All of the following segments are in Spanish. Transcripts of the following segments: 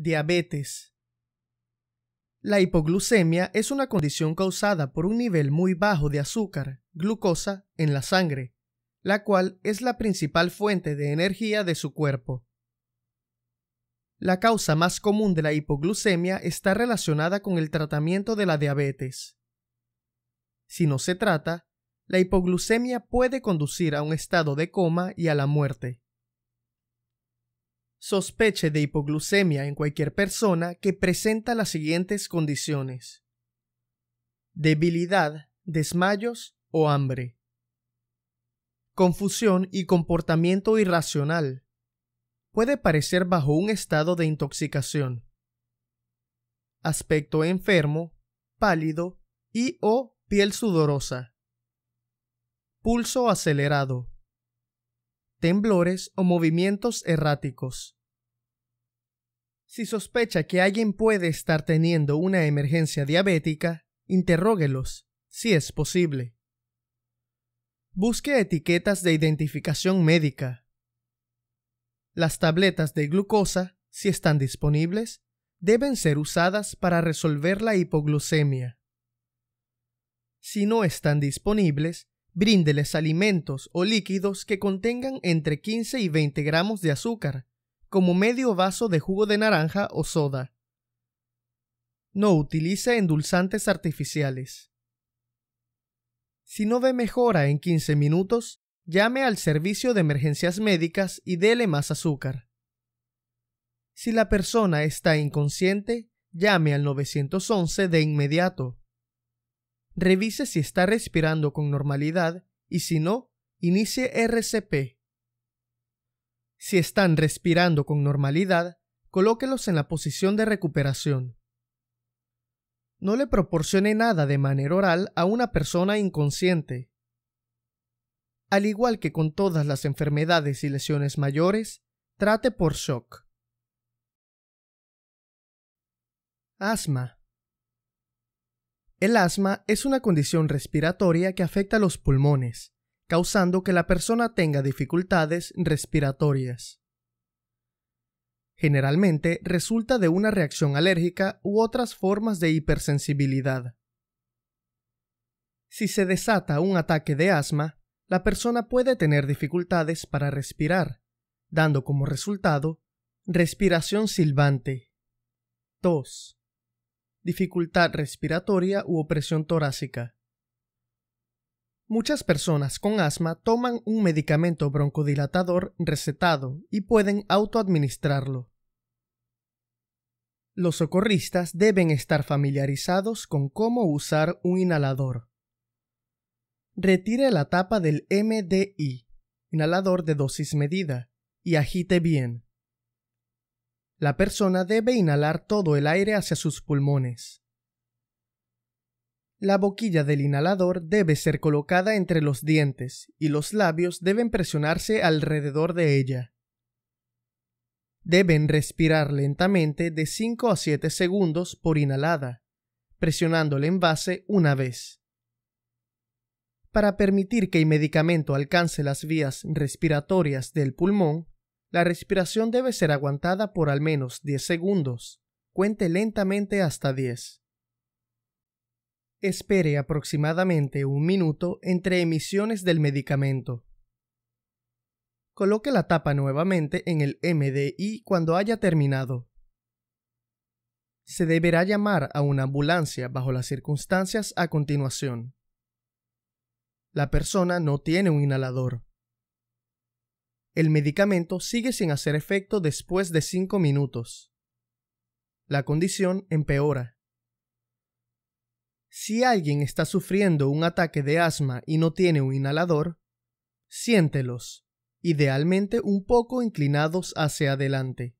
Diabetes. La hipoglucemia es una condición causada por un nivel muy bajo de azúcar, glucosa, en la sangre, la cual es la principal fuente de energía de su cuerpo. La causa más común de la hipoglucemia está relacionada con el tratamiento de la diabetes. Si no se trata, la hipoglucemia puede conducir a un estado de coma y a la muerte sospeche de hipoglucemia en cualquier persona que presenta las siguientes condiciones. Debilidad, desmayos o hambre. Confusión y comportamiento irracional. Puede parecer bajo un estado de intoxicación. Aspecto enfermo, pálido y o piel sudorosa. Pulso acelerado temblores o movimientos erráticos. Si sospecha que alguien puede estar teniendo una emergencia diabética, interróguelos, si es posible. Busque etiquetas de identificación médica. Las tabletas de glucosa, si están disponibles, deben ser usadas para resolver la hipoglucemia. Si no están disponibles, Bríndeles alimentos o líquidos que contengan entre 15 y 20 gramos de azúcar, como medio vaso de jugo de naranja o soda. No utilice endulzantes artificiales. Si no ve mejora en 15 minutos, llame al servicio de emergencias médicas y dele más azúcar. Si la persona está inconsciente, llame al 911 de inmediato. Revise si está respirando con normalidad y si no, inicie RCP. Si están respirando con normalidad, colóquelos en la posición de recuperación. No le proporcione nada de manera oral a una persona inconsciente. Al igual que con todas las enfermedades y lesiones mayores, trate por shock. Asma. El asma es una condición respiratoria que afecta los pulmones, causando que la persona tenga dificultades respiratorias. Generalmente resulta de una reacción alérgica u otras formas de hipersensibilidad. Si se desata un ataque de asma, la persona puede tener dificultades para respirar, dando como resultado respiración silbante, tos, dificultad respiratoria u opresión torácica. Muchas personas con asma toman un medicamento broncodilatador recetado y pueden autoadministrarlo. Los socorristas deben estar familiarizados con cómo usar un inhalador. Retire la tapa del MDI, inhalador de dosis medida, y agite bien. La persona debe inhalar todo el aire hacia sus pulmones. La boquilla del inhalador debe ser colocada entre los dientes y los labios deben presionarse alrededor de ella. Deben respirar lentamente de 5 a 7 segundos por inhalada, presionando el envase una vez. Para permitir que el medicamento alcance las vías respiratorias del pulmón, la respiración debe ser aguantada por al menos 10 segundos. Cuente lentamente hasta 10. Espere aproximadamente un minuto entre emisiones del medicamento. Coloque la tapa nuevamente en el MDI cuando haya terminado. Se deberá llamar a una ambulancia bajo las circunstancias a continuación. La persona no tiene un inhalador el medicamento sigue sin hacer efecto después de 5 minutos. La condición empeora. Si alguien está sufriendo un ataque de asma y no tiene un inhalador, siéntelos, idealmente un poco inclinados hacia adelante.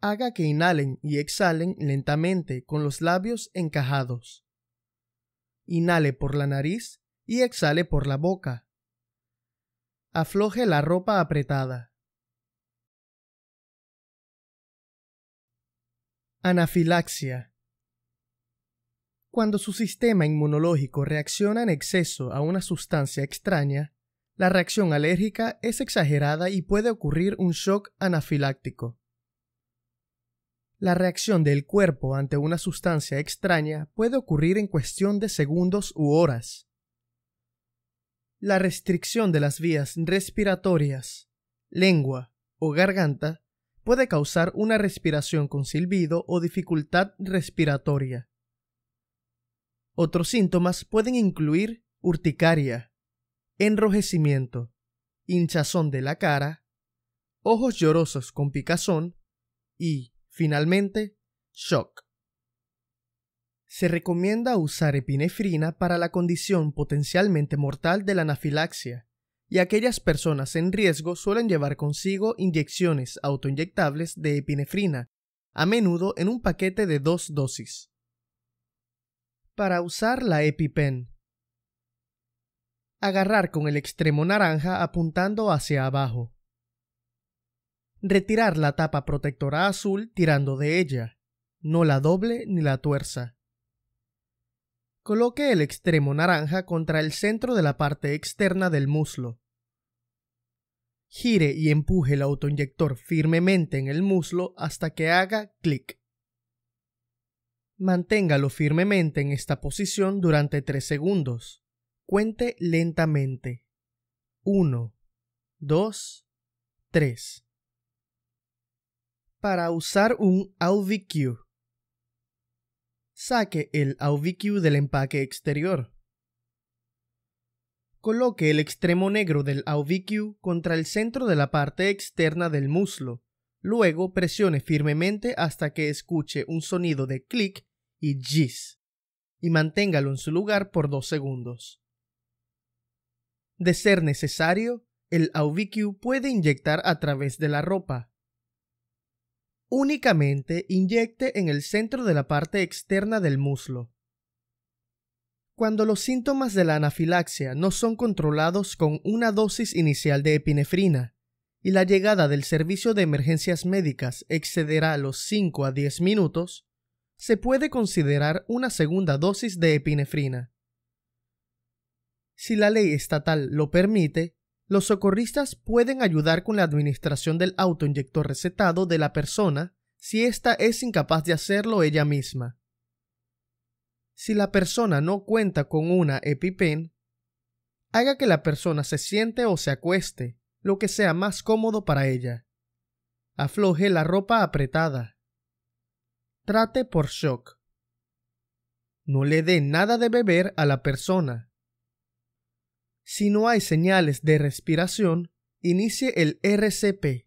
Haga que inhalen y exhalen lentamente con los labios encajados. Inhale por la nariz y exhale por la boca Afloje la ropa apretada. Anafilaxia. Cuando su sistema inmunológico reacciona en exceso a una sustancia extraña, la reacción alérgica es exagerada y puede ocurrir un shock anafiláctico. La reacción del cuerpo ante una sustancia extraña puede ocurrir en cuestión de segundos u horas, la restricción de las vías respiratorias, lengua o garganta puede causar una respiración con silbido o dificultad respiratoria. Otros síntomas pueden incluir urticaria, enrojecimiento, hinchazón de la cara, ojos llorosos con picazón y, finalmente, shock se recomienda usar epinefrina para la condición potencialmente mortal de la anafilaxia, y aquellas personas en riesgo suelen llevar consigo inyecciones autoinyectables de epinefrina, a menudo en un paquete de dos dosis. Para usar la EpiPen. Agarrar con el extremo naranja apuntando hacia abajo. Retirar la tapa protectora azul tirando de ella. No la doble ni la tuerza. Coloque el extremo naranja contra el centro de la parte externa del muslo. Gire y empuje el autoinyector firmemente en el muslo hasta que haga clic. Manténgalo firmemente en esta posición durante 3 segundos. Cuente lentamente. 1, 2, 3. Para usar un AUVIQ. Saque el AubiQ del empaque exterior. Coloque el extremo negro del AubiQ contra el centro de la parte externa del muslo. Luego presione firmemente hasta que escuche un sonido de clic y gis y manténgalo en su lugar por dos segundos. De ser necesario, el AubiQ puede inyectar a través de la ropa, únicamente inyecte en el centro de la parte externa del muslo. Cuando los síntomas de la anafilaxia no son controlados con una dosis inicial de epinefrina y la llegada del servicio de emergencias médicas excederá los 5 a 10 minutos, se puede considerar una segunda dosis de epinefrina. Si la ley estatal lo permite, los socorristas pueden ayudar con la administración del autoinyector recetado de la persona si ésta es incapaz de hacerlo ella misma. Si la persona no cuenta con una EpiPen, haga que la persona se siente o se acueste, lo que sea más cómodo para ella. Afloje la ropa apretada. Trate por shock. No le dé nada de beber a la persona, si no hay señales de respiración, inicie el RCP